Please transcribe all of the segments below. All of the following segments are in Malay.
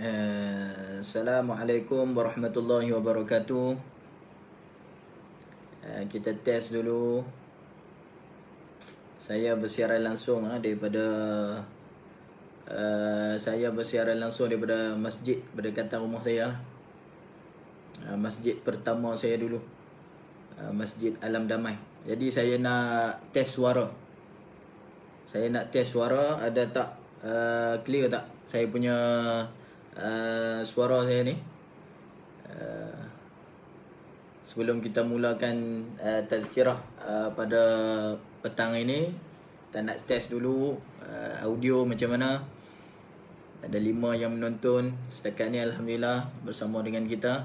Eh, Assalamualaikum warahmatullahi wabarakatuh eh, Kita test dulu Saya bersiaran langsung uh, daripada eh, Saya bersiaran langsung daripada masjid Berdekatan rumah saya Masjid pertama saya dulu Masjid Alam Damai Jadi saya nak test suara Saya nak test suara Ada tak uh, clear tak Saya punya Eh, suara saya ni uh, sebelum kita mulakan uh, tazkirah uh, pada petang ini kita nak test dulu uh, audio macam mana ada lima yang menonton setakat ni Alhamdulillah bersama dengan kita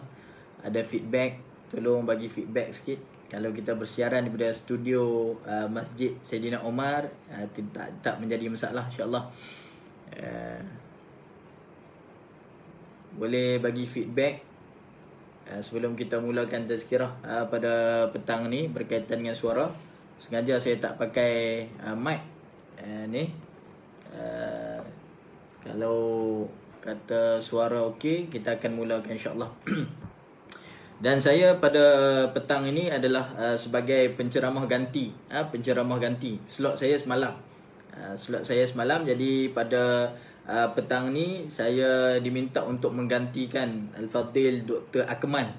ada feedback tolong bagi feedback sikit kalau kita bersiaran daripada studio uh, Masjid Sayyidina Omar uh, tak, tak menjadi masalah insyaAllah uh, boleh bagi feedback eh, sebelum kita mulakan tazkirah eh, pada petang ni berkaitan dengan suara sengaja saya tak pakai eh, mic ni kalau kata suara okey kita akan mulakan insyaallah dan saya pada petang ini adalah sebagai penceramah ganti penceramah ganti slot saya semalam slot saya semalam jadi pada uh, petang ni saya diminta untuk menggantikan Al-Fadil Dr. Akmal.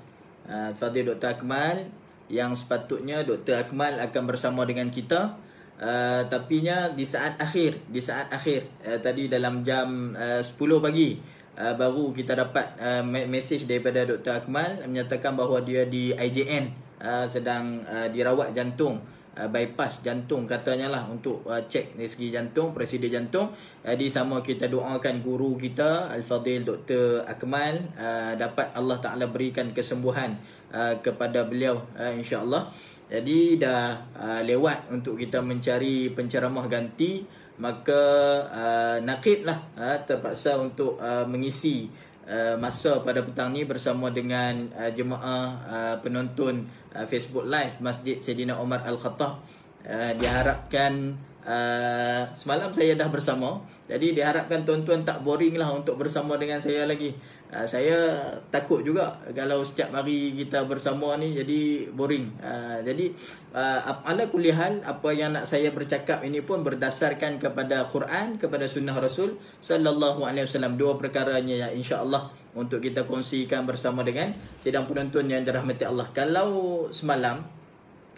Uh, Al-Fadil Dr. Akmal yang sepatutnya Dr. Akmal akan bersama dengan kita. Uh, ah, nya di saat akhir, di saat akhir uh, tadi dalam jam uh, 10 pagi uh, baru kita dapat uh, mesej daripada Dr. Akmal menyatakan bahawa dia di IJN uh, sedang uh, dirawat jantung. Uh, uh, bypass jantung katanya lah untuk uh, cek dari segi jantung, prosedur jantung. Jadi sama kita doakan guru kita Al-Fadil Dr. Akmal uh, dapat Allah Ta'ala berikan kesembuhan uh, kepada beliau uh, insyaAllah. Jadi dah uh, lewat untuk kita mencari penceramah ganti maka uh, nakid lah uh, terpaksa untuk uh, mengisi Uh, masa pada petang ni bersama dengan uh, jemaah uh, penonton uh, Facebook Live Masjid Sayyidina Omar Al-Khattab. Uh, diharapkan uh, semalam saya dah bersama. Jadi diharapkan tuan-tuan tak boringlah untuk bersama dengan saya lagi. Ah, saya takut juga kalau setiap hari kita bersama ni jadi boring. Ah, jadi ah, anda kulihan apa yang nak saya bercakap ini pun berdasarkan kepada Quran, kepada sunnah Rasul sallallahu alaihi wasallam dua perkara nya ya insya-Allah untuk kita kongsikan bersama dengan sedang penonton yang dirahmati Allah. Kalau semalam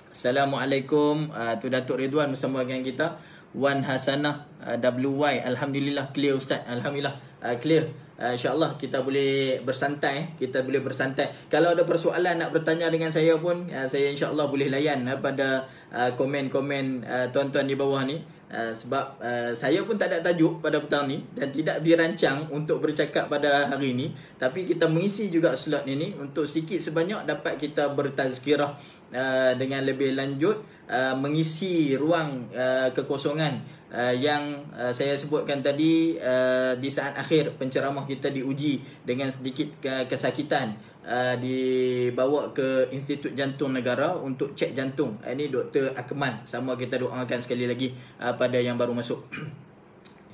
Assalamualaikum tu Datuk Ridwan bersama dengan kita Wan Hasanah WY Alhamdulillah clear Ustaz Alhamdulillah Ah, clear. Uh, InsyaAllah kita boleh bersantai. Eh. Kita boleh bersantai. Kalau ada persoalan nak bertanya dengan saya pun, uh, saya insyaAllah boleh layan uh, pada komen-komen uh, tuan-tuan di bawah ni. Uh, sebab uh, saya pun tak ada tajuk pada petang ni dan tidak dirancang untuk bercakap pada hari ni tapi kita mengisi juga slot ni ni untuk sedikit sebanyak dapat kita bertazkirah uh, dengan lebih lanjut uh, mengisi ruang uh, kekosongan uh, uh, yang uh, saya sebutkan tadi uh, di saat akhir penceramah kita diuji dengan sedikit ke- kesakitan uh, dibawa ke Institut Jantung Negara untuk cek jantung. Ini Dr. Akman sama kita doakan sekali lagi uh, pada yang baru masuk.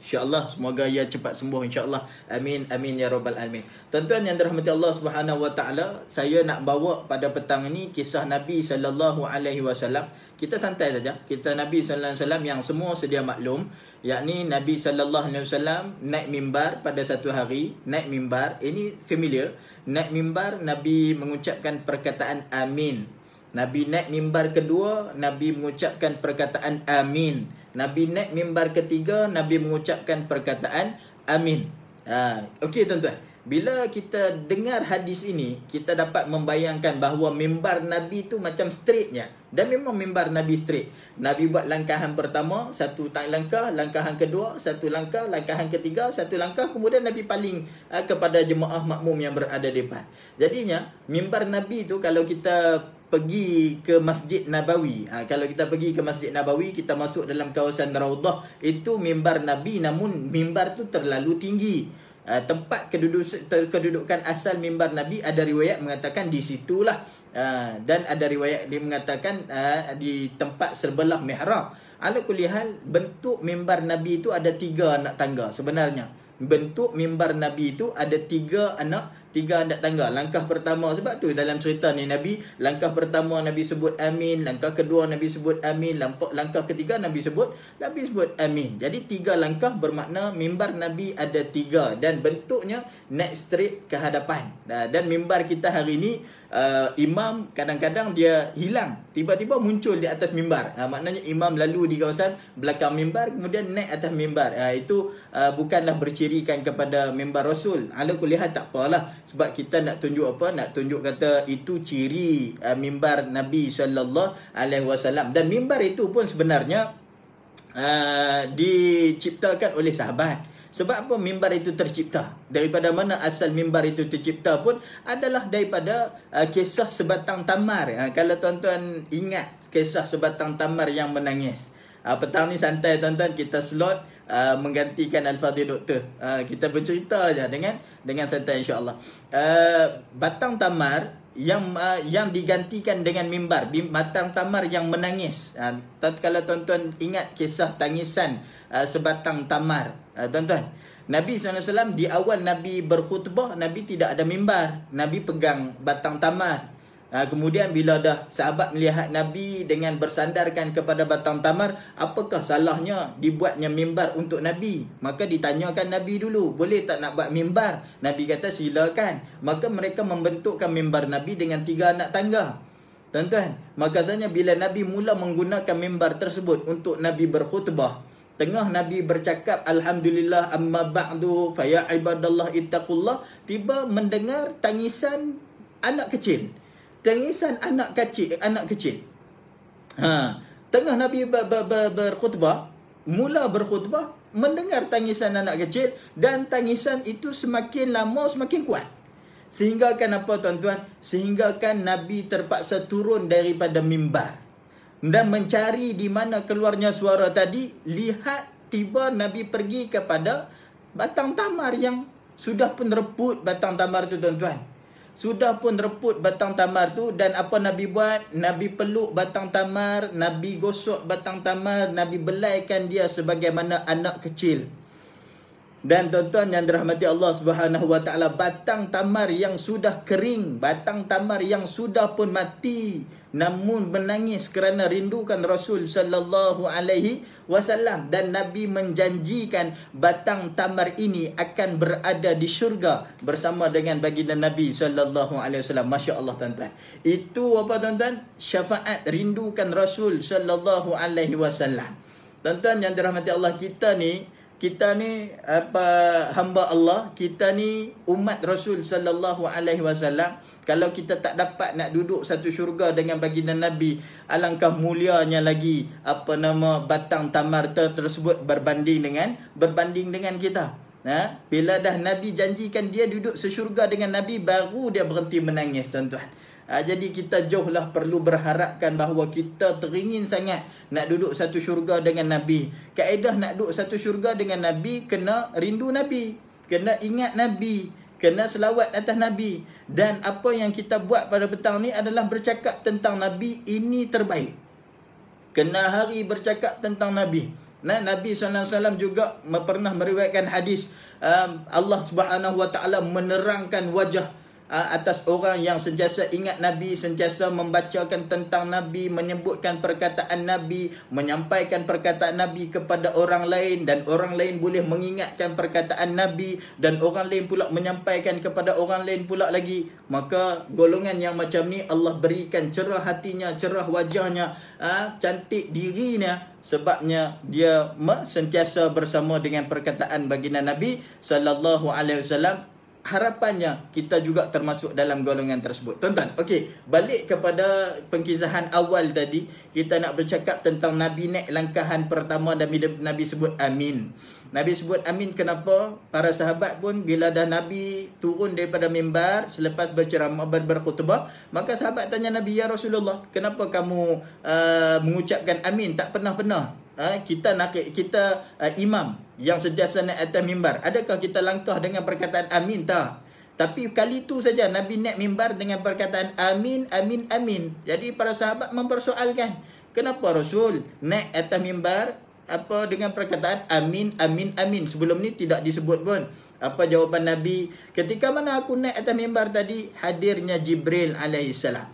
InsyaAllah semoga ia cepat sembuh InsyaAllah Amin Amin Ya Rabbal Alamin Tuan-tuan yang dirahmati Allah Subhanahu Wa Taala, Saya nak bawa pada petang ini Kisah Nabi Sallallahu Alaihi Wasallam Kita santai saja Kita Nabi Sallallahu Alaihi Wasallam Yang semua sedia maklum Yakni Nabi Sallallahu Alaihi Wasallam Naik mimbar pada satu hari Naik mimbar Ini familiar Naik mimbar Nabi mengucapkan perkataan Amin Nabi naik mimbar kedua Nabi mengucapkan perkataan Amin Nabi naik mimbar ketiga, Nabi mengucapkan perkataan amin. Ha, Okey tuan-tuan. Bila kita dengar hadis ini, kita dapat membayangkan bahawa mimbar Nabi tu macam straightnya. Dan memang mimbar Nabi straight. Nabi buat langkahan pertama, satu langkah, langkahan kedua, satu langkah, langkahan ketiga, satu langkah. Kemudian Nabi paling uh, kepada jemaah makmum yang berada depan. Jadinya, mimbar Nabi tu kalau kita pergi ke Masjid Nabawi. Ha, kalau kita pergi ke Masjid Nabawi, kita masuk dalam kawasan Raudah. Itu mimbar Nabi namun mimbar tu terlalu tinggi. Ha, tempat keduduk, kedudukan asal mimbar Nabi ada riwayat mengatakan di situlah. Ha, dan ada riwayat dia mengatakan ha, di tempat sebelah mihrab. Alakulihal bentuk mimbar Nabi itu ada tiga anak tangga sebenarnya. Bentuk mimbar Nabi itu ada tiga anak tiga anak tangga langkah pertama sebab tu dalam cerita ni nabi langkah pertama nabi sebut amin langkah kedua nabi sebut amin langkah langkah ketiga nabi sebut nabi sebut amin jadi tiga langkah bermakna mimbar nabi ada tiga dan bentuknya naik straight ke hadapan dan mimbar kita hari ni uh, imam kadang-kadang dia hilang tiba-tiba muncul di atas mimbar uh, maknanya imam lalu di kawasan belakang mimbar kemudian naik atas mimbar uh, itu uh, bukanlah bercirikan kepada mimbar rasul ala kulihat tak apalah sebab kita nak tunjuk apa nak tunjuk kata itu ciri uh, mimbar Nabi sallallahu alaihi wasallam dan mimbar itu pun sebenarnya uh, diciptakan oleh sahabat sebab apa mimbar itu tercipta? Daripada mana asal mimbar itu tercipta pun adalah daripada uh, kisah sebatang tamar. Uh, kalau tuan-tuan ingat kisah sebatang tamar yang menangis. Uh, petang ni santai tuan-tuan kita slot uh, menggantikan Al-Fadhil Doktor. Uh, kita bercerita saja dengan dengan santai insya-Allah. Uh, batang tamar yang uh, yang digantikan dengan mimbar batang tamar yang menangis. Uh, kalau tuan-tuan ingat kisah tangisan uh, sebatang tamar. Uh, tuan-tuan Nabi SAW di awal Nabi berkhutbah Nabi tidak ada mimbar Nabi pegang batang tamar Ah, kemudian bila dah sahabat melihat Nabi dengan bersandarkan kepada batang tamar, apakah salahnya dibuatnya mimbar untuk Nabi? Maka ditanyakan Nabi dulu, boleh tak nak buat mimbar? Nabi kata silakan. Maka mereka membentukkan mimbar Nabi dengan tiga anak tangga. Tuan-tuan, makasanya bila Nabi mula menggunakan mimbar tersebut untuk Nabi berkhutbah, Tengah Nabi bercakap Alhamdulillah amma ba'du faya ittaqullah Tiba mendengar tangisan anak kecil tangisan anak kecil eh, anak kecil ha tengah nabi ber, ber, ber, berkhutbah mula berkhutbah mendengar tangisan anak kecil dan tangisan itu semakin lama semakin kuat sehingga kan apa tuan-tuan sehingga kan nabi terpaksa turun daripada mimbar dan mencari di mana keluarnya suara tadi lihat tiba nabi pergi kepada batang tamar yang sudah pun reput batang tamar tu tuan-tuan sudah pun reput batang tamar tu dan apa Nabi buat? Nabi peluk batang tamar, Nabi gosok batang tamar, Nabi belaikan dia sebagaimana anak kecil dan tuan-tuan yang dirahmati Allah Subhanahu wa taala batang tamar yang sudah kering batang tamar yang sudah pun mati namun menangis kerana rindukan Rasul sallallahu alaihi wasallam dan Nabi menjanjikan batang tamar ini akan berada di syurga bersama dengan baginda Nabi sallallahu alaihi wasallam masya-Allah tuan-tuan itu apa tuan-tuan syafaat rindukan Rasul sallallahu alaihi wasallam tuan-tuan yang dirahmati Allah kita ni kita ni apa hamba Allah, kita ni umat Rasul sallallahu alaihi wasallam. Kalau kita tak dapat nak duduk satu syurga dengan baginda Nabi, alangkah mulianya lagi apa nama batang tamarta tersebut berbanding dengan berbanding dengan kita. Ha? Bila dah Nabi janjikan dia duduk sesyurga dengan Nabi, baru dia berhenti menangis tuan-tuan. Ha, jadi kita jauh lah perlu berharapkan bahawa kita teringin sangat nak duduk satu syurga dengan Nabi. Kaedah nak duduk satu syurga dengan Nabi, kena rindu Nabi. Kena ingat Nabi. Kena selawat atas Nabi. Dan apa yang kita buat pada petang ni adalah bercakap tentang Nabi ini terbaik. Kena hari bercakap tentang Nabi. Nah, Nabi SAW juga pernah meriwayatkan hadis um, Allah SWT menerangkan wajah atas orang yang sentiasa ingat Nabi, sentiasa membacakan tentang Nabi, menyebutkan perkataan Nabi, menyampaikan perkataan Nabi kepada orang lain dan orang lain boleh mengingatkan perkataan Nabi dan orang lain pula menyampaikan kepada orang lain pula lagi. Maka golongan yang macam ni Allah berikan cerah hatinya, cerah wajahnya, cantik dirinya sebabnya dia sentiasa bersama dengan perkataan baginda Nabi sallallahu alaihi wasallam harapannya kita juga termasuk dalam golongan tersebut. Tuan-tuan, okey, balik kepada pengkisahan awal tadi, kita nak bercakap tentang Nabi naik langkahan pertama dan Nabi sebut amin. Nabi sebut amin kenapa? Para sahabat pun bila dah Nabi turun daripada mimbar selepas berceramah ber berkhutbah, maka sahabat tanya Nabi, "Ya Rasulullah, kenapa kamu uh, mengucapkan amin tak pernah-pernah?" Ha, kita nak kita ha, imam yang sentiasa naik atas mimbar adakah kita langkah dengan perkataan amin tak tapi kali itu saja Nabi naik mimbar dengan perkataan amin, amin, amin. Jadi para sahabat mempersoalkan. Kenapa Rasul naik atas mimbar apa dengan perkataan amin, amin, amin. Sebelum ni tidak disebut pun. Apa jawapan Nabi? Ketika mana aku naik atas mimbar tadi? Hadirnya Jibril alaihissalam.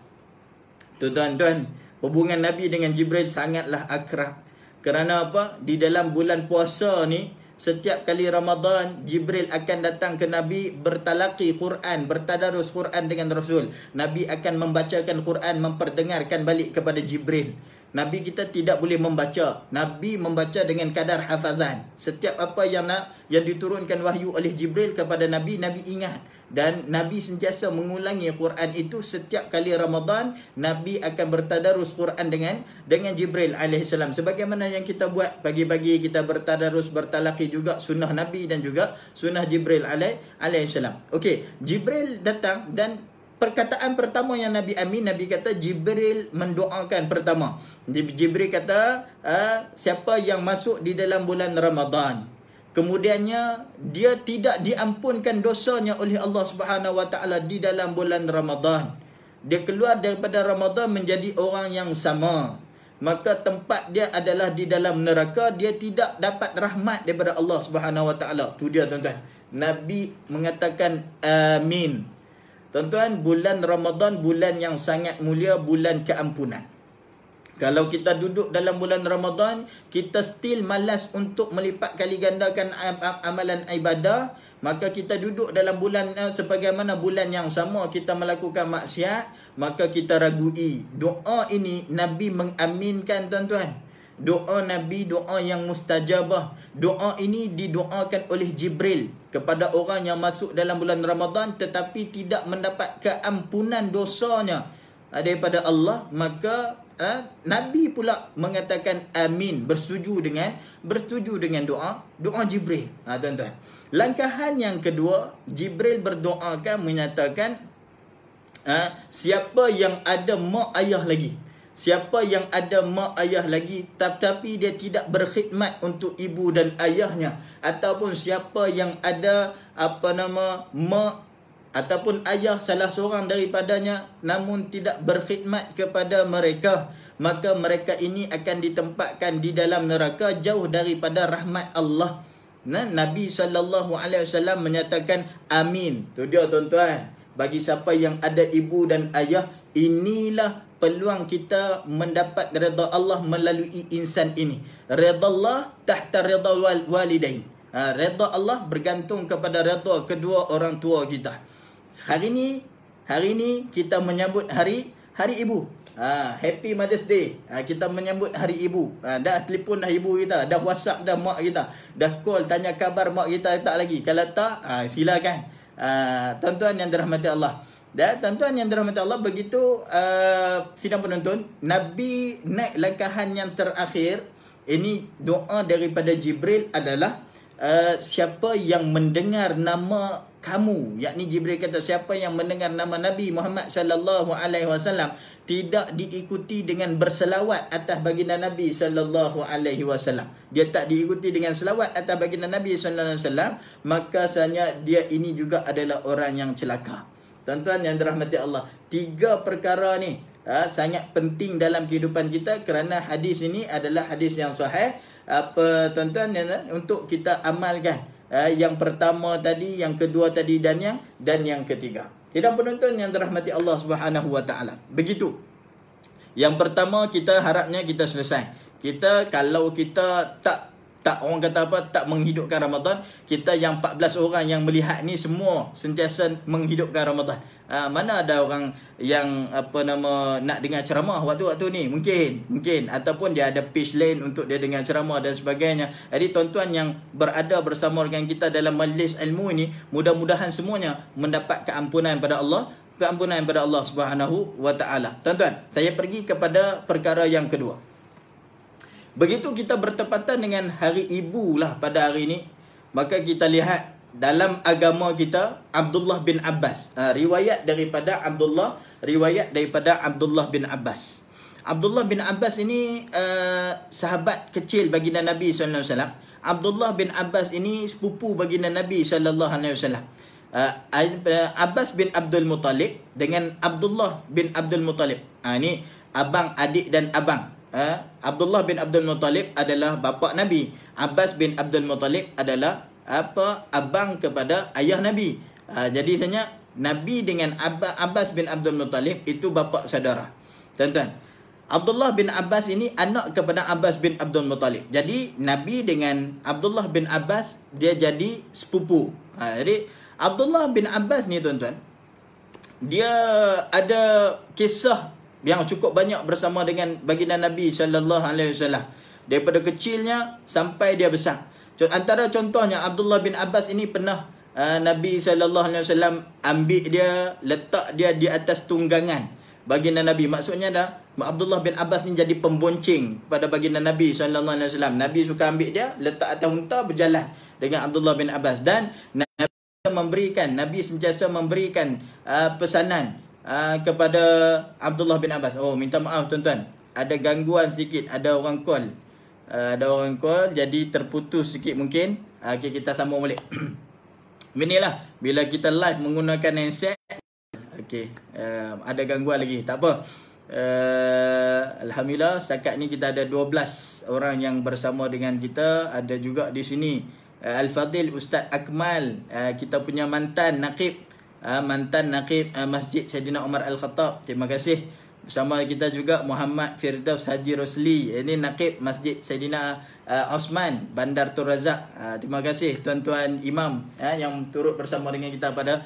Tuan-tuan, hubungan Nabi dengan Jibril sangatlah akrab. Kerana apa? Di dalam bulan puasa ni, setiap kali Ramadan, Jibril akan datang ke Nabi bertalaki Quran, bertadarus Quran dengan Rasul. Nabi akan membacakan Quran, memperdengarkan balik kepada Jibril. Nabi kita tidak boleh membaca. Nabi membaca dengan kadar hafazan. Setiap apa yang nak yang diturunkan wahyu oleh Jibril kepada Nabi, Nabi ingat. Dan Nabi sentiasa mengulangi Quran itu setiap kali Ramadan, Nabi akan bertadarus Quran dengan dengan Jibril AS. Sebagaimana yang kita buat pagi-pagi kita bertadarus, bertalaki juga sunnah Nabi dan juga sunnah Jibril AS. Okey, Jibril datang dan perkataan pertama yang Nabi Amin Nabi kata Jibril mendoakan pertama Jibril kata ah, siapa yang masuk di dalam bulan Ramadan kemudiannya dia tidak diampunkan dosanya oleh Allah Subhanahu wa taala di dalam bulan Ramadan dia keluar daripada Ramadan menjadi orang yang sama maka tempat dia adalah di dalam neraka dia tidak dapat rahmat daripada Allah Subhanahu wa taala tu dia tuan-tuan Nabi mengatakan amin Tuan-tuan, bulan Ramadan bulan yang sangat mulia, bulan keampunan. Kalau kita duduk dalam bulan Ramadan, kita still malas untuk melipat kali gandakan amalan ibadah, maka kita duduk dalam bulan eh, sebagaimana bulan yang sama kita melakukan maksiat, maka kita ragui. Doa ini Nabi mengaminkan tuan-tuan doa Nabi doa yang mustajabah. Doa ini didoakan oleh Jibril kepada orang yang masuk dalam bulan Ramadhan tetapi tidak mendapat keampunan dosanya daripada Allah maka ha, Nabi pula mengatakan amin bersuju dengan bersuju dengan doa doa Jibril. Ha tuan-tuan. Langkahan yang kedua, Jibril berdoakan menyatakan ha, siapa yang ada mak ayah lagi. Siapa yang ada mak ayah lagi tetapi dia tidak berkhidmat untuk ibu dan ayahnya ataupun siapa yang ada apa nama mak ataupun ayah salah seorang daripadanya namun tidak berkhidmat kepada mereka maka mereka ini akan ditempatkan di dalam neraka jauh daripada rahmat Allah. Nah, Nabi sallallahu alaihi wasallam menyatakan amin. Tu dia tuan-tuan. Bagi siapa yang ada ibu dan ayah inilah peluang kita mendapat redha Allah melalui insan ini. Redha Allah tahta redha wal walidain. Ha, redha Allah bergantung kepada redha kedua orang tua kita. Hari ini, hari ini kita menyambut hari hari ibu. Ha, happy Mother's Day. Ha, kita menyambut hari ibu. Ha, dah telefon dah ibu kita. Dah whatsapp dah mak kita. Dah call tanya kabar mak kita tak lagi. Kalau tak, ha, silakan. Ha, tuan-tuan yang dirahmati Allah. Dan tuan-tuan yang dirahmati Allah begitu uh, sidang penonton Nabi naik langkahan yang terakhir ini doa daripada Jibril adalah uh, siapa yang mendengar nama kamu yakni Jibril kata siapa yang mendengar nama Nabi Muhammad sallallahu alaihi wasallam tidak diikuti dengan berselawat atas baginda Nabi sallallahu alaihi wasallam dia tak diikuti dengan selawat atas baginda Nabi sallallahu alaihi wasallam maka sanya dia ini juga adalah orang yang celaka Tuan-tuan yang dirahmati Allah, tiga perkara ni ha, sangat penting dalam kehidupan kita kerana hadis ini adalah hadis yang sahih. Apa tuan-tuan yang eh, untuk kita amalkan. Ha, yang pertama tadi, yang kedua tadi dan yang dan yang ketiga. Tidak penonton yang dirahmati Allah Subhanahu Wa Taala. Begitu. Yang pertama kita harapnya kita selesai. Kita kalau kita tak tak orang kata apa tak menghidupkan Ramadan kita yang 14 orang yang melihat ni semua sentiasa menghidupkan Ramadan uh, mana ada orang yang apa nama nak dengar ceramah waktu-waktu ni mungkin mungkin ataupun dia ada page lain untuk dia dengar ceramah dan sebagainya jadi tuan-tuan yang berada bersama dengan kita dalam majlis ilmu ini mudah-mudahan semuanya mendapat keampunan pada Allah keampunan pada Allah Subhanahu wa taala tuan-tuan saya pergi kepada perkara yang kedua Begitu kita bertepatan dengan hari ibu lah pada hari ini, maka kita lihat dalam agama kita Abdullah bin Abbas. Ha, riwayat daripada Abdullah, riwayat daripada Abdullah bin Abbas. Abdullah bin Abbas ini uh, sahabat kecil bagi Nabi sallallahu alaihi wasallam. Abdullah bin Abbas ini sepupu bagi Nabi sallallahu alaihi wasallam. Eh, eh, Abbas bin Abdul Muttalib dengan Abdullah bin Abdul Muttalib. Ha, ini abang adik dan abang uh, Abdullah bin Abdul Muttalib adalah bapa Nabi. Abbas bin Abdul Muttalib adalah apa abang kepada ayah Nabi. Uh, jadi sebenarnya Nabi dengan Ab- Abbas bin Abdul Muttalib itu bapa saudara. Tuan-tuan, Abdullah bin Abbas ini anak kepada Abbas bin Abdul Muttalib. Jadi Nabi dengan Abdullah bin Abbas dia jadi sepupu. Uh, jadi Abdullah bin Abbas ni tuan-tuan dia ada kisah yang cukup banyak bersama dengan baginda Nabi sallallahu alaihi wasallam daripada kecilnya sampai dia besar. Antara contohnya Abdullah bin Abbas ini pernah uh, Nabi sallallahu alaihi wasallam ambil dia letak dia di atas tunggangan baginda Nabi. Maksudnya dah Abdullah bin Abbas ni jadi pemboncing pada baginda Nabi sallallahu alaihi wasallam. Nabi suka ambil dia letak atas unta berjalan dengan Abdullah bin Abbas dan Nabi memberikan Nabi sentiasa memberikan uh, pesanan Ah, kepada Abdullah bin Abbas. Oh, minta maaf tuan-tuan. Ada gangguan sikit, ada orang call. Uh, ada orang call jadi terputus sikit mungkin. Uh, ah, okay, kita sambung balik. Inilah bila kita live menggunakan handset. Okey, uh, ada gangguan lagi. Tak apa. Uh, alhamdulillah setakat ni kita ada 12 orang yang bersama dengan kita. Ada juga di sini uh, Al-Fadil Ustaz Akmal, kita punya mantan naqib Ah, mantan naqib ah, masjid Saidina Umar Al-Khattab. Terima kasih. Bersama kita juga Muhammad Firdaus Haji Rosli. Eh, ini naqib masjid Saidina ah, Osman Bandar Tun Razak. Terima kasih tuan-tuan imam yang turut bersama dengan kita pada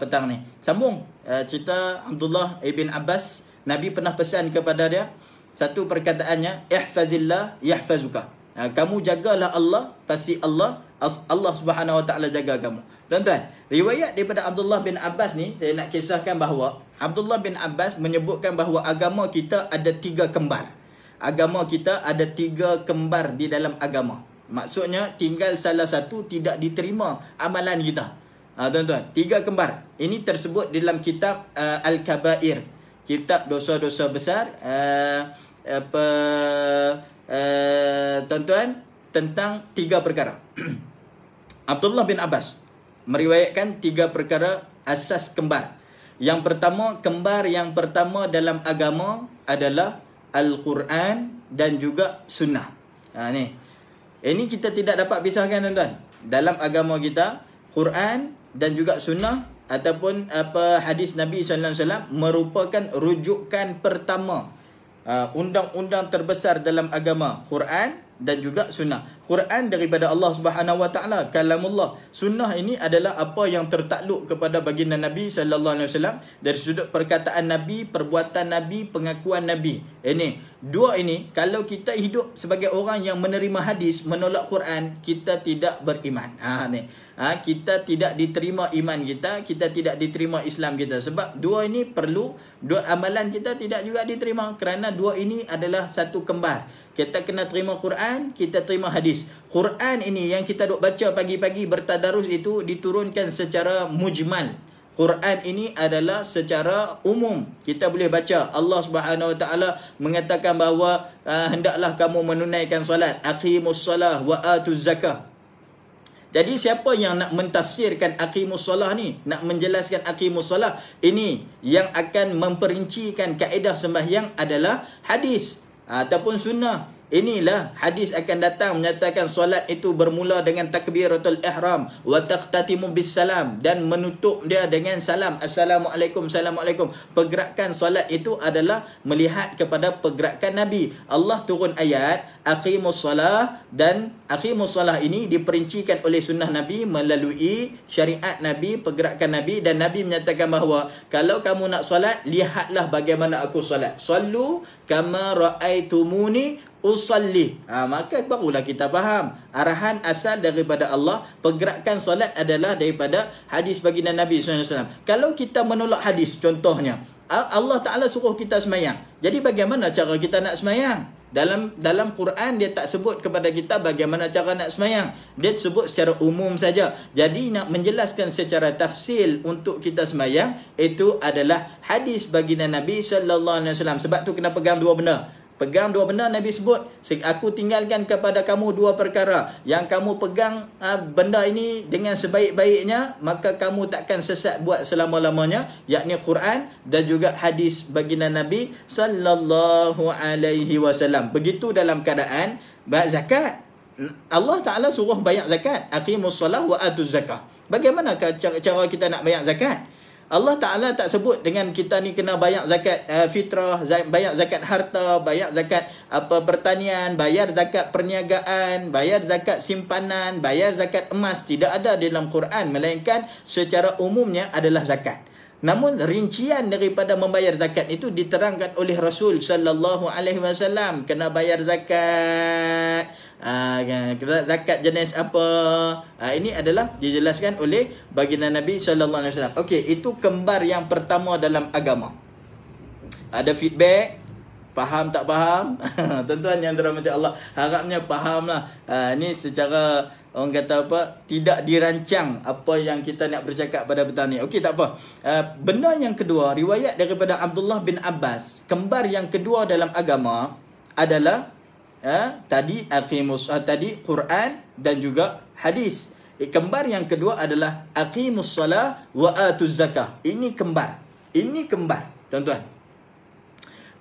petang ni. Sambung cerita Abdullah Ibn Abbas. Nabi pernah pesan kepada dia satu perkataannya ihfazillah yahfazuka. Kamu jagalah Allah pasti Allah Allah Subhanahu wa taala jaga kamu. Tuan-tuan, riwayat daripada Abdullah bin Abbas ni, saya nak kisahkan bahawa Abdullah bin Abbas menyebutkan bahawa agama kita ada tiga kembar. Agama kita ada tiga kembar di dalam agama. Maksudnya, tinggal salah satu tidak diterima amalan kita. Ha, tuan-tuan, tiga kembar. Ini tersebut di dalam kitab uh, Al-Kabair. Kitab dosa-dosa besar. Uh, uh, tuan-tuan, uh, uh, tentang tiga perkara. Abdullah bin Abbas meriwayatkan tiga perkara asas kembar. Yang pertama, kembar yang pertama dalam agama adalah Al-Quran dan juga Sunnah. Ha, ni. Ini eh, kita tidak dapat pisahkan tuan-tuan. Dalam agama kita, Quran dan juga Sunnah ataupun apa hadis Nabi SAW merupakan rujukan pertama. Uh, undang-undang terbesar dalam agama Quran dan juga Sunnah. Quran daripada Allah Subhanahu Wa Taala kalamullah sunnah ini adalah apa yang tertakluk kepada baginda Nabi sallallahu alaihi wasallam dari sudut perkataan Nabi perbuatan Nabi pengakuan Nabi ini dua ini kalau kita hidup sebagai orang yang menerima hadis menolak Quran kita tidak beriman ha ni ha, kita tidak diterima iman kita kita tidak diterima Islam kita sebab dua ini perlu dua amalan kita tidak juga diterima kerana dua ini adalah satu kembar kita kena terima Quran kita terima hadis hadis. Quran ini yang kita duk baca pagi-pagi bertadarus itu diturunkan secara mujmal. Quran ini adalah secara umum kita boleh baca Allah Subhanahu Wa Taala mengatakan bahawa ah, hendaklah kamu menunaikan solat aqimus solah wa atuz zakah. Jadi siapa yang nak mentafsirkan aqimus solah ni, nak menjelaskan aqimus solah, ini yang akan memperincikan kaedah sembahyang adalah hadis ataupun sunnah Inilah hadis akan datang menyatakan solat itu bermula dengan takbiratul ihram wa takhtatimu bis dan menutup dia dengan salam. Assalamualaikum, Assalamualaikum. Pergerakan solat itu adalah melihat kepada pergerakan Nabi. Allah turun ayat akhimus salah dan akhimus salah ini diperincikan oleh sunnah Nabi melalui syariat Nabi, pergerakan Nabi dan Nabi menyatakan bahawa kalau kamu nak solat, lihatlah bagaimana aku solat. Sallu kama ra'aitumuni usalli. Ha, maka barulah kita faham. Arahan asal daripada Allah, pergerakan solat adalah daripada hadis baginda Nabi SAW. Kalau kita menolak hadis, contohnya, Allah Ta'ala suruh kita semayang. Jadi bagaimana cara kita nak semayang? Dalam dalam Quran dia tak sebut kepada kita bagaimana cara nak semayang. Dia sebut secara umum saja. Jadi nak menjelaskan secara tafsil untuk kita semayang itu adalah hadis baginda Nabi sallallahu alaihi wasallam. Sebab tu kenapa pegang dua benda pegang dua benda Nabi sebut aku tinggalkan kepada kamu dua perkara yang kamu pegang uh, benda ini dengan sebaik-baiknya maka kamu takkan sesat buat selama-lamanya yakni Quran dan juga hadis baginda Nabi sallallahu alaihi wasallam begitu dalam keadaan bayar zakat Allah Taala suruh bayar zakat akhimus salah wa atuz zakat bagaimana cara kita nak bayar zakat Allah Ta'ala tak sebut dengan kita ni kena bayar zakat uh, fitrah, bayar zakat harta, bayar zakat apa pertanian, bayar zakat perniagaan, bayar zakat simpanan, bayar zakat emas. Tidak ada dalam Quran. Melainkan secara umumnya adalah zakat. Namun rincian daripada membayar zakat itu diterangkan oleh Rasul sallallahu alaihi wasallam kena bayar zakat. Ah kan? zakat jenis apa? Uh, ini adalah dijelaskan oleh baginda Nabi sallallahu alaihi wasallam. Okey, itu kembar yang pertama dalam agama. Ada feedback? faham tak faham tuan-tuan yang dirahmati Allah harapnya fahamlah uh, Ini secara orang kata apa tidak dirancang apa yang kita nak bercakap pada petang ni okey tak apa uh, benda yang kedua riwayat daripada Abdullah bin Abbas kembar yang kedua dalam agama adalah uh, tadi aqimus uh, tadi Quran dan juga hadis eh, kembar yang kedua adalah aqimus salah wa atuz zakah ini kembar ini kembar tuan-tuan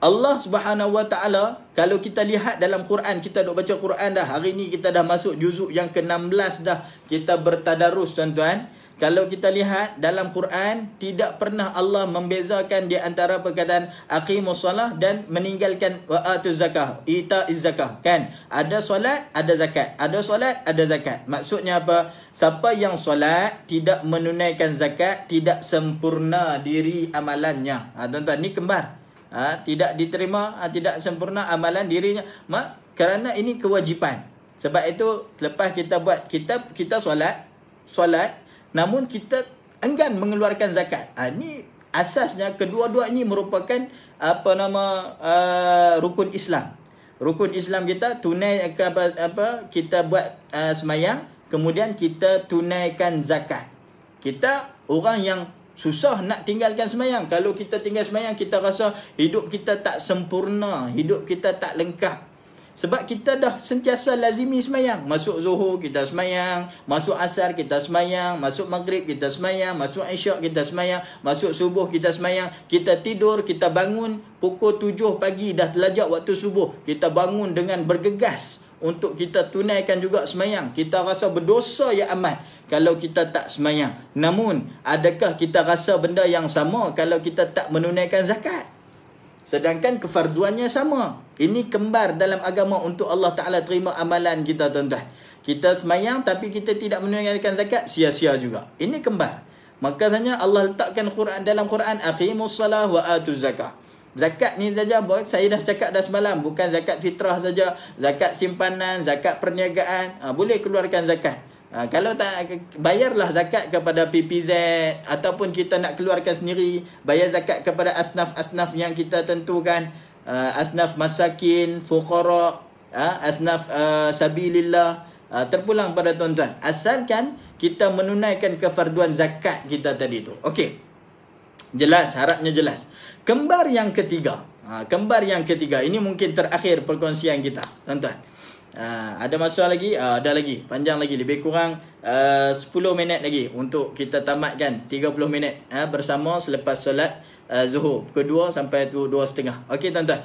Allah Subhanahu Wa Taala kalau kita lihat dalam Quran kita dok baca Quran dah hari ni kita dah masuk juzuk yang ke-16 dah kita bertadarus tuan-tuan kalau kita lihat dalam Quran tidak pernah Allah membezakan di antara perkataan aqimus solah dan meninggalkan waatuz zakah itaiz zakah kan ada solat ada zakat ada solat ada zakat maksudnya apa siapa yang solat tidak menunaikan zakat tidak sempurna diri amalannya ha tuan-tuan ni kembar ha, tidak diterima ha, tidak sempurna amalan dirinya mak kerana ini kewajipan sebab itu selepas kita buat kita kita solat solat namun kita enggan mengeluarkan zakat ha, ini asasnya kedua-dua ini merupakan apa nama uh, rukun Islam rukun Islam kita tunai apa, apa kita buat uh, semayang kemudian kita tunaikan zakat kita orang yang Susah nak tinggalkan semayang. Kalau kita tinggal semayang, kita rasa hidup kita tak sempurna. Hidup kita tak lengkap. Sebab kita dah sentiasa lazimi semayang. Masuk zuhur, kita semayang. Masuk asar, kita semayang. Masuk maghrib, kita semayang. Masuk isyak, kita semayang. Masuk subuh, kita semayang. Kita tidur, kita bangun. Pukul tujuh pagi dah telajak waktu subuh. Kita bangun dengan bergegas untuk kita tunaikan juga semayang. Kita rasa berdosa ya amat kalau kita tak semayang. Namun, adakah kita rasa benda yang sama kalau kita tak menunaikan zakat? Sedangkan kefarduannya sama. Ini kembar dalam agama untuk Allah Ta'ala terima amalan kita tuan-tuan. Kita semayang tapi kita tidak menunaikan zakat, sia-sia juga. Ini kembar. Maka sebenarnya Allah letakkan Quran dalam Quran, Akhimus salah wa zakah. Zakat ni saja boy, saya dah cakap dah semalam, bukan zakat fitrah saja, zakat simpanan, zakat perniagaan, ha, boleh keluarkan zakat. Ha, kalau tak bayarlah zakat kepada PPZ ataupun kita nak keluarkan sendiri, bayar zakat kepada asnaf-asnaf yang kita tentukan, uh, asnaf masakin, fuqara, uh, asnaf uh, sabilillah, uh, terpulang pada tuan-tuan. Asalkan kita menunaikan kefarduan zakat kita tadi tu. Okey. Jelas, harapnya jelas. Kembar yang ketiga. Ha, kembar yang ketiga. Ini mungkin terakhir perkongsian kita. tuan Ha, ada masalah lagi? Ha, ada lagi. Panjang lagi. Lebih kurang ha, uh, 10 minit lagi untuk kita tamatkan 30 minit ha, bersama selepas solat uh, zuhur. Pukul 2 sampai 2.30. Okey, tuan-tuan.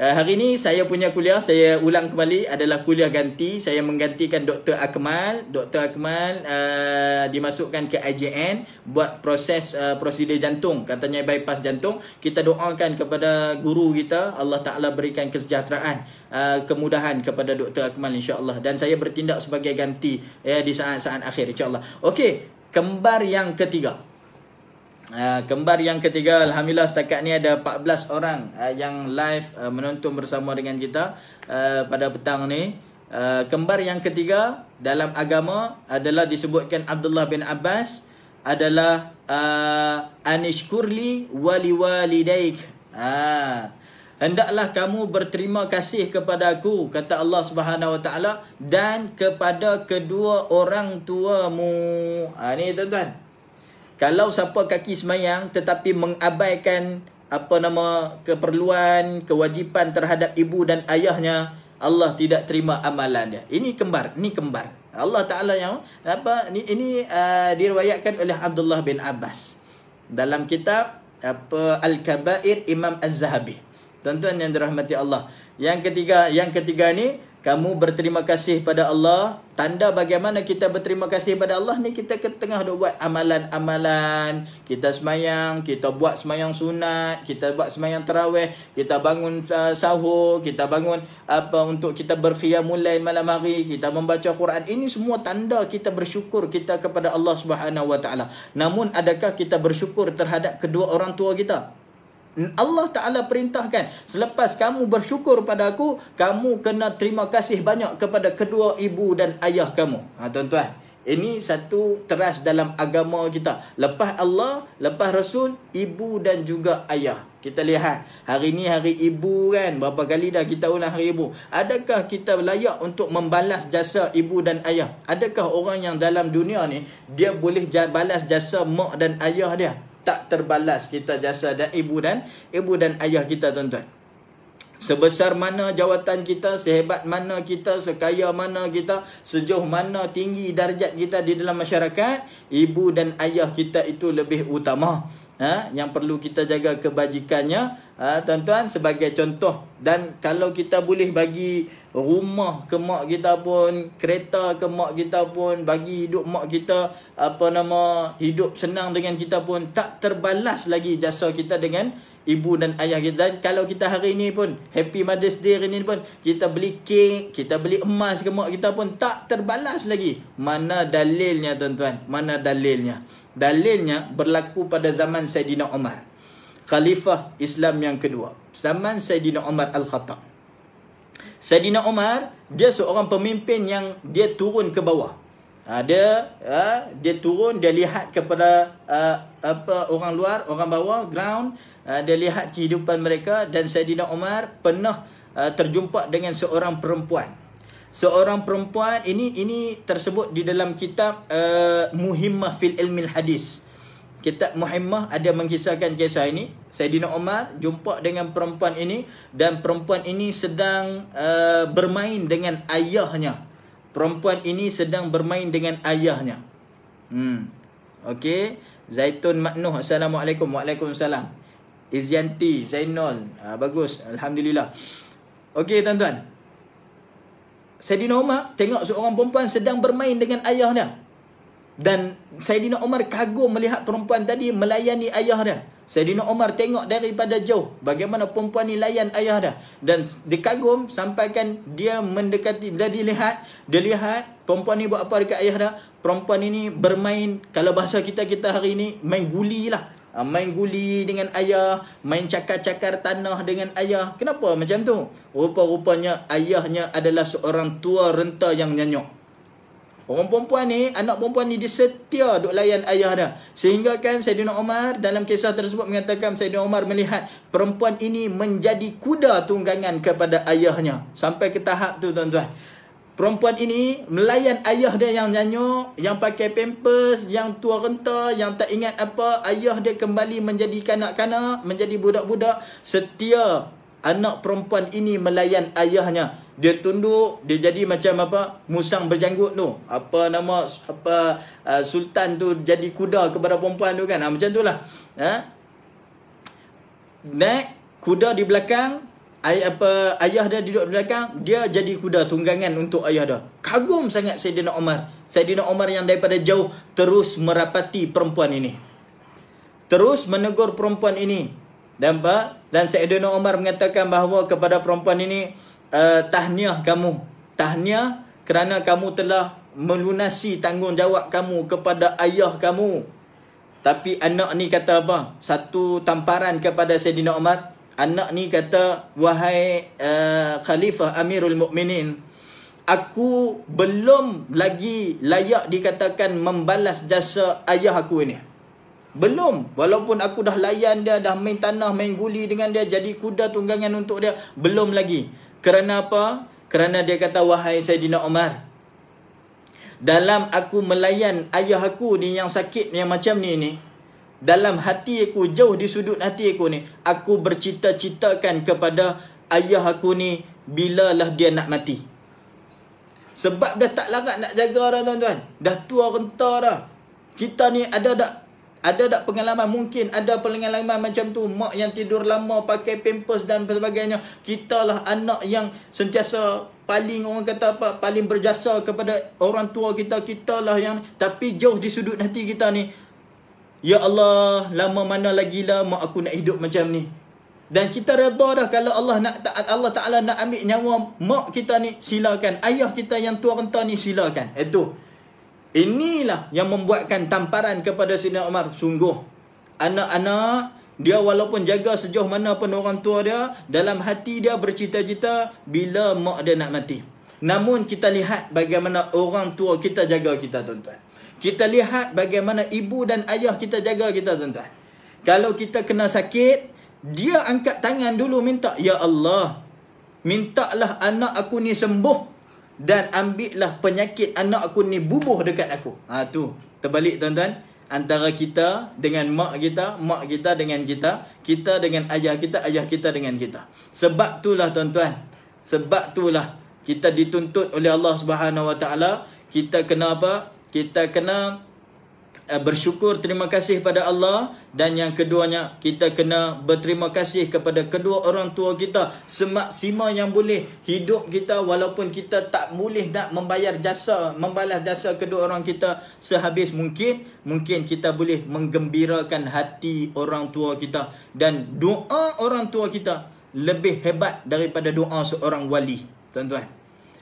Eh, hari ini saya punya kuliah saya ulang kembali adalah kuliah ganti saya menggantikan Dr Akmal Dr Akmal uh, dimasukkan ke IJN buat proses uh, prosedur jantung katanya bypass jantung kita doakan kepada guru kita Allah Taala berikan kesejahteraan uh, kemudahan kepada Dr Akmal insyaallah dan saya bertindak sebagai ganti ya di saat-saat akhir insyaallah okey kembar yang ketiga Ah, kembar yang ketiga alhamdulillah setakat ni ada 14 orang uh, yang live uh, menonton bersama dengan kita uh, pada petang ni. Uh, kembar yang ketiga dalam agama adalah disebutkan Abdullah bin Abbas adalah uh, anishkurli wali walidaik. Ha. Hendaklah kamu berterima kasih kepada aku kata Allah Subhanahu Wa Taala dan kepada kedua orang tuamu. Ha ni tuan-tuan kalau siapa kaki semayang tetapi mengabaikan apa nama keperluan, kewajipan terhadap ibu dan ayahnya, Allah tidak terima amalan dia. Ini kembar, ini kembar. Allah Taala yang apa ini, ini uh, diriwayatkan oleh Abdullah bin Abbas dalam kitab apa Al-Kaba'ir Imam Az-Zahabi. Tuan-tuan yang dirahmati Allah. Yang ketiga, yang ketiga ni kamu berterima kasih pada Allah tanda bagaimana kita berterima kasih pada Allah ni kita tengah dok buat amalan-amalan kita semayang kita buat semayang sunat kita buat semayang tarawih kita bangun uh, sahur kita bangun apa untuk kita berqiyamul mulai malam hari kita membaca Quran ini semua tanda kita bersyukur kita kepada Allah Subhanahu wa taala namun adakah kita bersyukur terhadap kedua orang tua kita Allah Ta'ala perintahkan Selepas kamu bersyukur pada aku Kamu kena terima kasih banyak kepada kedua ibu dan ayah kamu ha, Tuan-tuan Ini satu teras dalam agama kita Lepas Allah, lepas Rasul Ibu dan juga ayah kita lihat hari ini hari ibu kan berapa kali dah kita ulang hari ibu adakah kita layak untuk membalas jasa ibu dan ayah adakah orang yang dalam dunia ni dia boleh balas jasa mak dan ayah dia tak terbalas kita jasa dan ibu dan ibu dan ayah kita tuan-tuan. Sebesar mana jawatan kita, sehebat mana kita, sekaya mana kita, sejauh mana tinggi darjat kita di dalam masyarakat, ibu dan ayah kita itu lebih utama. Ha, yang perlu kita jaga kebajikannya, ha, tuan-tuan ha, sebagai contoh. Dan kalau kita boleh bagi rumah ke mak kita pun, kereta ke mak kita pun, bagi hidup mak kita, apa nama, hidup senang dengan kita pun, tak terbalas lagi jasa kita dengan ibu dan ayah kita. Dan kalau kita hari ini pun, Happy Mother's Day hari ini pun, kita beli kek, kita beli emas ke mak kita pun, tak terbalas lagi. Mana dalilnya tuan-tuan? Mana dalilnya? Dalilnya berlaku pada zaman Sayyidina Omar Khalifah Islam yang kedua. Zaman Sayyidina Omar Al-Khattab. Saidina Umar dia seorang pemimpin yang dia turun ke bawah. Ha, dia ha, dia turun dia lihat kepada uh, apa orang luar, orang bawah, ground, uh, dia lihat kehidupan mereka dan Saidina Umar pernah uh, terjumpa dengan seorang perempuan. Seorang perempuan ini ini tersebut di dalam kitab uh, Muhimmah fil Ilmil Hadis. Kitab Muhammad ada mengkisahkan kisah ini. Saidina Omar jumpa dengan perempuan ini dan perempuan ini sedang uh, bermain dengan ayahnya. Perempuan ini sedang bermain dengan ayahnya. Hmm. Okey. Zaitun Maknuh. Assalamualaikum. Waalaikumsalam. Izyanti. Zainol. Uh, bagus. Alhamdulillah. Okey, tuan-tuan. Saidina Omar tengok seorang perempuan sedang bermain dengan ayahnya. Dan Saidina Umar kagum melihat perempuan tadi melayani ayah dia. Saidina Umar tengok daripada jauh bagaimana perempuan ni layan ayah dia. Dan dikagum. kagum sampaikan dia mendekati. Dia dilihat, dia lihat perempuan ni buat apa dekat ayah dia. Perempuan ini bermain, kalau bahasa kita-kita hari ini, main guli lah. Ah, main guli dengan ayah, main cakar-cakar tanah dengan ayah. Kenapa macam tu? Rupa-rupanya ayahnya adalah seorang tua renta yang nyanyok. Orang perempuan ni, anak perempuan ni dia setia duk layan ayah dia. Sehingga kan Saidina Omar dalam kisah tersebut mengatakan Saidina Omar melihat perempuan ini menjadi kuda tunggangan kepada ayahnya. Sampai ke tahap tu tuan-tuan. Perempuan ini melayan ayah dia yang nyanyuk, yang pakai pampers, yang tua renta, yang tak ingat apa. Ayah dia kembali menjadi kanak-kanak, menjadi budak-budak. Setia anak perempuan ini melayan ayahnya dia tunduk dia jadi macam apa musang berjanggut tu apa nama apa uh, sultan tu jadi kuda kepada perempuan tu kan ha, macam itulah ha naik kuda di belakang ay, apa ayah dia duduk di belakang dia jadi kuda tunggangan untuk ayah dia kagum sangat Saidina Omar Saidina Omar yang daripada jauh terus merapati perempuan ini terus menegur perempuan ini dan pak dan Saidina Umar mengatakan bahawa kepada perempuan ini uh, tahniah kamu tahniah kerana kamu telah melunasi tanggungjawab kamu kepada ayah kamu tapi anak ni kata apa satu tamparan kepada Saidina Umar anak ni kata wahai uh, khalifah Amirul Mukminin aku belum lagi layak dikatakan membalas jasa ayah aku ini belum. Walaupun aku dah layan dia, dah main tanah, main guli dengan dia, jadi kuda tunggangan untuk dia. Belum lagi. Kerana apa? Kerana dia kata, wahai Sayyidina Omar. Dalam aku melayan ayah aku ni yang sakit yang macam ni ni. Dalam hati aku, jauh di sudut hati aku ni. Aku bercita-citakan kepada ayah aku ni bila lah dia nak mati. Sebab dah tak larat nak jaga orang tuan-tuan. Dah tua renta dah. Kita ni ada tak ada tak pengalaman? Mungkin ada pengalaman macam tu. Mak yang tidur lama pakai pampers dan sebagainya. Kitalah anak yang sentiasa paling orang kata apa? Paling berjasa kepada orang tua kita. Kitalah yang tapi jauh di sudut hati kita ni. Ya Allah, lama mana lagi lah mak aku nak hidup macam ni. Dan kita redha dah kalau Allah nak taat Allah Taala nak ambil nyawa mak kita ni silakan. Ayah kita yang tua renta ni silakan. Itu. Eh, Inilah yang membuatkan tamparan kepada Sina Omar Sungguh. Anak-anak, dia walaupun jaga sejauh mana pun orang tua dia, dalam hati dia bercita-cita bila mak dia nak mati. Namun kita lihat bagaimana orang tua kita jaga kita tuan-tuan. Kita lihat bagaimana ibu dan ayah kita jaga kita tuan-tuan. Kalau kita kena sakit, dia angkat tangan dulu minta, Ya Allah, mintalah anak aku ni sembuh dan ambillah penyakit anak aku ni bubuh dekat aku. Ha tu. Terbalik tuan-tuan antara kita dengan mak kita, mak kita dengan kita, kita dengan ayah kita, ayah kita dengan kita. Sebab itulah tuan-tuan. Sebab itulah kita dituntut oleh Allah Subhanahu Wa Taala, kita kena apa? Kita kena Eh, bersyukur terima kasih pada Allah dan yang keduanya kita kena berterima kasih kepada kedua orang tua kita semaksima yang boleh hidup kita walaupun kita tak boleh nak membayar jasa membalas jasa kedua orang kita sehabis mungkin mungkin kita boleh menggembirakan hati orang tua kita dan doa orang tua kita lebih hebat daripada doa seorang wali tuan-tuan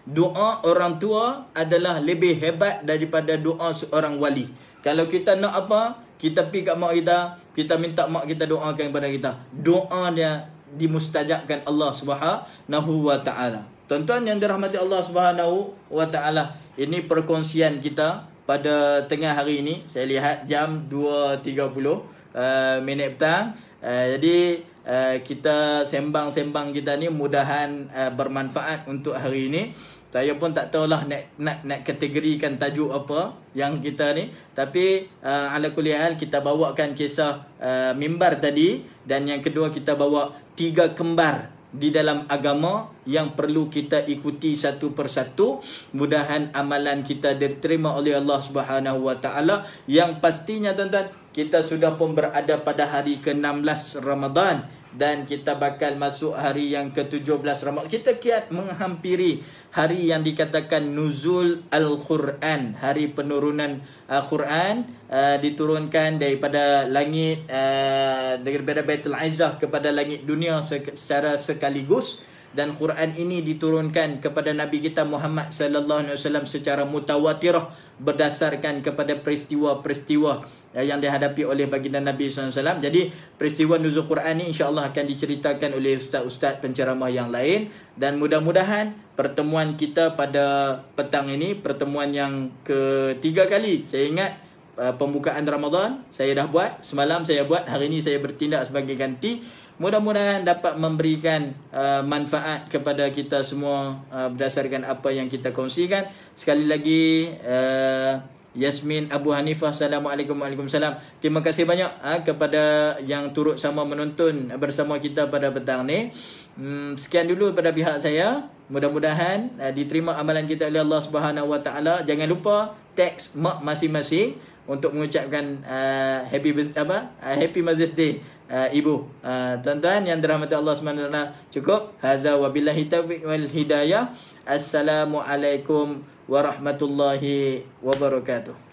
doa orang tua adalah lebih hebat daripada doa seorang wali kalau kita nak apa, kita pergi kat mak kita, kita minta mak kita doakan kepada kita. Doa dia dimustajabkan Allah Subhanahu wa taala. Tuan-tuan yang dirahmati Allah Subhanahu wa taala, ini perkongsian kita pada tengah hari ini. Saya lihat jam 2.30 uh, eh, minit petang. Uh, jadi uh, kita sembang-sembang kita ni mudahan uh, bermanfaat untuk hari ini saya pun tak tahulah nak nak nak kategorikan tajuk apa yang kita ni tapi uh, ala kuliah kita bawakan kisah uh, mimbar tadi dan yang kedua kita bawa tiga kembar di dalam agama yang perlu kita ikuti satu persatu mudahan amalan kita diterima oleh Allah Subhanahu wa taala yang pastinya tuan-tuan kita sudah pun berada pada hari ke-16 Ramadan dan kita bakal masuk hari yang ke-17 Ramadhan. Kita kiat menghampiri hari yang dikatakan Nuzul Al-Quran. Hari penurunan al uh, Quran uh, diturunkan daripada langit uh, daripada Baitul Aizah kepada langit dunia secara sekaligus dan Quran ini diturunkan kepada Nabi kita Muhammad sallallahu alaihi wasallam secara mutawatirah berdasarkan kepada peristiwa-peristiwa eh, yang dihadapi oleh baginda Nabi sallallahu alaihi wasallam. Jadi peristiwa nuzul Quran ini insya-Allah akan diceritakan oleh ustaz-ustaz penceramah yang lain dan mudah-mudahan pertemuan kita pada petang ini pertemuan yang ketiga kali. Saya ingat eh, pembukaan Ramadan saya dah buat, semalam saya buat, hari ini saya bertindak sebagai ganti mudah-mudahan dapat memberikan uh, manfaat kepada kita semua uh, berdasarkan apa yang kita kongsikan sekali lagi uh, Yasmin Abu Hanifah Assalamualaikum Waalaikumsalam terima kasih banyak uh, kepada yang turut sama menonton bersama kita pada petang ini hmm, sekian dulu pada pihak saya mudah-mudahan uh, diterima amalan kita oleh Allah Subhanahu Wa Taala jangan lupa teks mak masing-masing untuk mengucapkan uh, happy apa uh, happy mother's day uh, ibu. Uh, tuan-tuan yang dirahmati Allah SWT cukup. Haza wa billahi taufiq wal hidayah. Assalamualaikum warahmatullahi wabarakatuh.